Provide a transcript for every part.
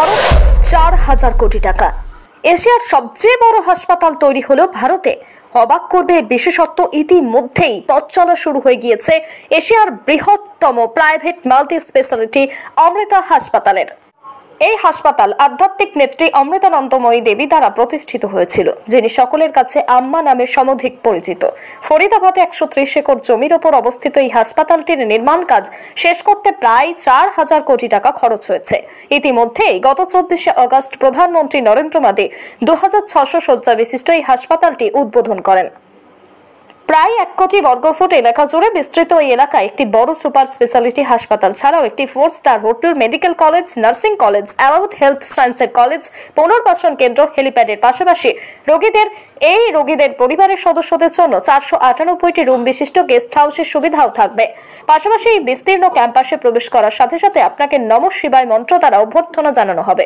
খরচ চার হাজার কোটি টাকা এশিয়ার সবচেয়ে বড় হাসপাতাল তৈরি হলো ভারতে অবাক করবে বিশেষত্ব ইতিমধ্যেই পথ চলা শুরু হয়ে গিয়েছে এশিয়ার বৃহত্তম প্রাইভেট মাল্টি স্পেশালিটি অমৃতা হাসপাতালের এই হাসপাতাল আধ্যাত্মিক নেত্রী অমৃতানন্দময়ী দেবী দ্বারা প্রতিষ্ঠিত হয়েছিল যিনি সকলের কাছে আম্মা নামের সমধিক পরিচিত ফরিদাবাদে একশো ত্রিশ একর জমির ওপর অবস্থিত এই হাসপাতালটির নির্মাণ কাজ শেষ করতে প্রায় চার হাজার কোটি টাকা খরচ হয়েছে ইতিমধ্যেই গত চব্বিশে অগস্ট প্রধানমন্ত্রী নরেন্দ্র মোদী দু হাজার ছশো শয্যা বিশিষ্ট এই হাসপাতালটি উদ্বোধন করেন প্রায় এক কোটি বর্গফুট এলাকা জুড়ে বিস্তৃত এই এলাকায় একটি বড় সুপার স্পেশালিটি হাসপাতাল ছাড়াও একটি four star hotel medical college nursing college allied health সায়েন্সের কলেজ পুনর্বাসন কেন্দ্র হেলিপ্যাডের পাশাপাশি রোগীদের এই রোগীদের পরিবারের সদস্যদের জন্য চারশো আটানব্বইটি রুম বিশিষ্ট গেস্ট হাউসের সুবিধাও থাকবে পাশাপাশি এই বিস্তীর্ণ ক্যাম্পাসে প্রবেশ করার সাথে সাথে আপনাকে নম শিবায় মন্ত্র দ্বারা অভ্যর্থনা জানানো হবে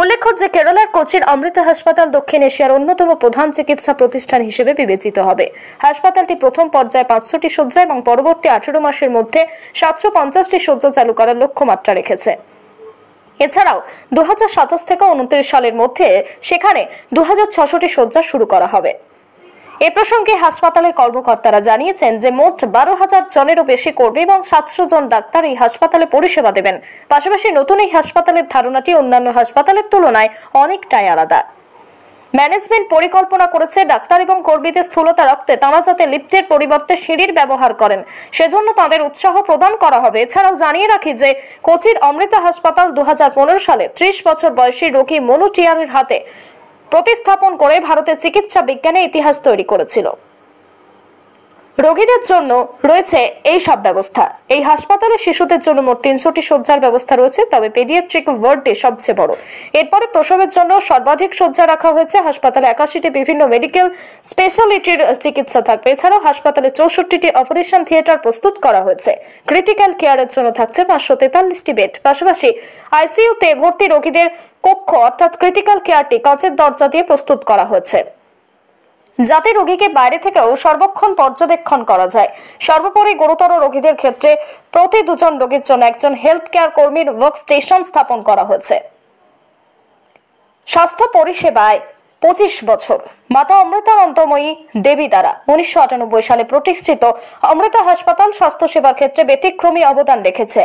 উল্লেখ্য যে কেরালার কোচির অমৃতা হাসপাতাল দক্ষিণ এশিয়ার অন্যতম প্রধান চিকিৎসা প্রতিষ্ঠান হিসেবে বিবেচিত হবে হাসপাতালটি প্রথম পর্যায়ে পাঁচশোটি শয্যা এবং পরবর্তী আঠেরো মাসের মধ্যে সাতশো পঞ্চাশটি শয্যা চালু করার লক্ষ্যমাত্রা রেখেছে এছাড়াও দু থেকে উনত্রিশ সালের মধ্যে সেখানে দু হাজার ছশোটি শয্যা শুরু করা হবে এ প্রসঙ্গে হাসপাতালের কর্মকর্তারা জানিয়েছেন যে মোট বারো হাজার জনেরও বেশি কর্মী এবং সাতশো জন ডাক্তার এই হাসপাতালে পরিষেবা দেবেন পাশাপাশি নতুন এই হাসপাতালের ধারণাটি অন্যান্য হাসপাতালের তুলনায় অনেকটাই আলাদা ম্যানেজমেন্ট পরিকল্পনা করেছে ডাক্তার এবং কর্মীদের স্থূলতা রক্তে তাঁরা যাতে লিফটের পরিবর্তে সিঁড়ির ব্যবহার করেন সেজন্য তাদের উৎসাহ প্রদান করা হবে এছাড়াও জানিয়ে রাখি যে কোচির অমৃতা হাসপাতাল দু সালে ত্রিশ বছর বয়সী রোগী মনু টিয়ারের হাতে প্রতিস্থাপন করে ভারতের চিকিৎসা বিজ্ঞানে ইতিহাস তৈরি করেছিল রোগীদের জন্য রয়েছে এই সব ব্যবস্থা এই হাসপাতালে শিশুদের জন্য মোট তিনশোটি শয্যার ব্যবস্থা রয়েছে তবে পেডিয়াট্রিক ওয়ার্ডটি সবচেয়ে বড় এরপরে প্রসবের জন্য সর্বাধিক শয্যা রাখা হয়েছে হাসপাতালে একাশিটি বিভিন্ন মেডিকেল স্পেশালিটির চিকিৎসা থাকবে এছাড়াও হাসপাতালে চৌষট্টিটি অপারেশন থিয়েটার প্রস্তুত করা হয়েছে ক্রিটিক্যাল কেয়ারের জন্য থাকছে পাঁচশো তেতাল্লিশটি বেড পাশাপাশি আইসিইউতে ভর্তি রোগীদের কক্ষ অর্থাৎ ক্রিটিক্যাল কেয়ারটি কাঁচের দরজা দিয়ে প্রস্তুত করা হয়েছে যাতে রোগীকে বাইরে থেকেও সর্বক্ষণ পর্যবেক্ষণ করা যায় সর্বোপরি গুরুতর রোগীদের ক্ষেত্রে প্রতি দুজন রোগীর জন্য একজন হেলথ কেয়ার কর্মীর ওয়ার্ক স্টেশন স্থাপন করা হয়েছে স্বাস্থ্য পরিষেবায় পঁচিশ বছর মাতা অমৃতানন্দময়ী দেবী দ্বারা উনিশশো সালে প্রতিষ্ঠিত অমৃতা হাসপাতাল স্বাস্থ্যসেবার ক্ষেত্রে ব্যতিক্রমী অবদান রেখেছে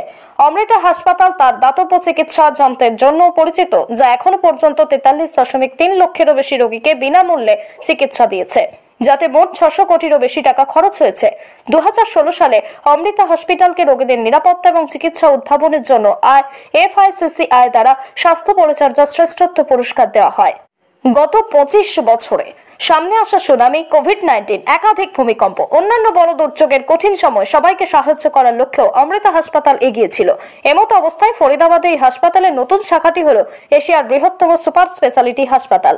অমৃতা হাসপাতাল তার দাতব্য চিকিৎসা যন্ত্রের জন্য পরিচিত যা এখনো পর্যন্ত তেতাল্লিশ দশমিক তিন লক্ষেরও বেশি রোগীকে বিনামূল্যে চিকিৎসা দিয়েছে যাতে মোট ছশো কোটিরও বেশি টাকা খরচ হয়েছে দু সালে অমৃতা হসপিটালকে রোগীদের নিরাপত্তা এবং চিকিৎসা উদ্ভাবনের জন্য আই এফআইসিসিআই দ্বারা স্বাস্থ্য পরিচর্যা শ্রেষ্ঠত্ব পুরস্কার দেওয়া হয় গত পঁচিশ বছরে সামনে আসা সুনামি কোভিড নাইন্টিন একাধিক ভূমিকম্প অন্যান্য বড় দুর্যোগের কঠিন সময় সবাইকে সাহায্য করার লক্ষ্যেও অমৃতা হাসপাতাল এগিয়েছিল এমত অবস্থায় ফরিদাবাদে এই হাসপাতালের নতুন শাখাটি হল এশিয়ার বৃহত্তম সুপার স্পেশালিটি হাসপাতাল